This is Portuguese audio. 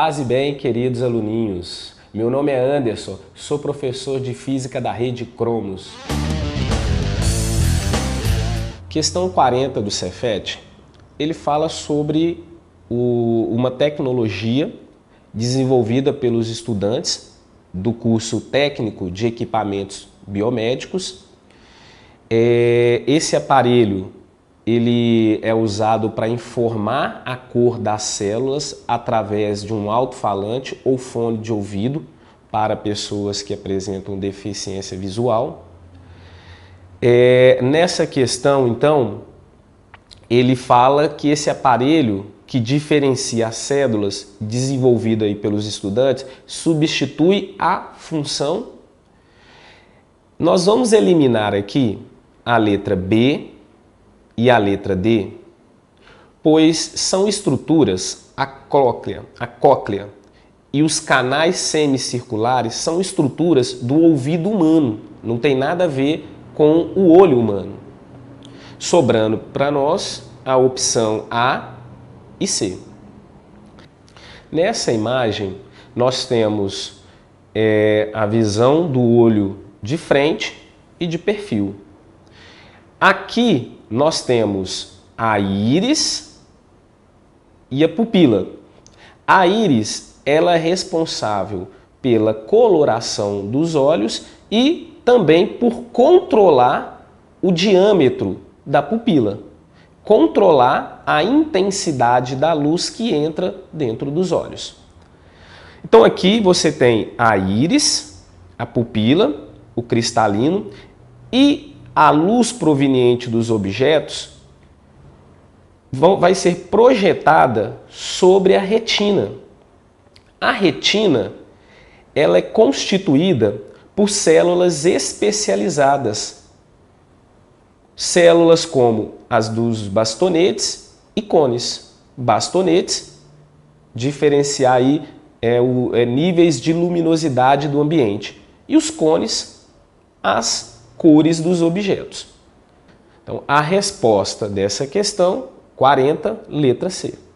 Paz e bem, queridos aluninhos. Meu nome é Anderson, sou professor de Física da Rede Cromos. Questão 40 do Cefet, ele fala sobre o, uma tecnologia desenvolvida pelos estudantes do curso técnico de equipamentos biomédicos. É, esse aparelho ele é usado para informar a cor das células através de um alto-falante ou fone de ouvido para pessoas que apresentam deficiência visual. É, nessa questão, então, ele fala que esse aparelho que diferencia as células, desenvolvido aí pelos estudantes, substitui a função. Nós vamos eliminar aqui a letra B, e a letra D, pois são estruturas, a cóclea, a cóclea e os canais semicirculares são estruturas do ouvido humano, não tem nada a ver com o olho humano. Sobrando para nós a opção A e C. Nessa imagem, nós temos é, a visão do olho de frente e de perfil. Aqui nós temos a íris e a pupila. A íris ela é responsável pela coloração dos olhos e também por controlar o diâmetro da pupila, controlar a intensidade da luz que entra dentro dos olhos. Então aqui você tem a íris, a pupila, o cristalino e a luz proveniente dos objetos vão, vai ser projetada sobre a retina. A retina ela é constituída por células especializadas. Células como as dos bastonetes e cones. Bastonetes, diferenciar aí é, o, é, níveis de luminosidade do ambiente. E os cones, as cores dos objetos. Então, a resposta dessa questão, 40, letra C.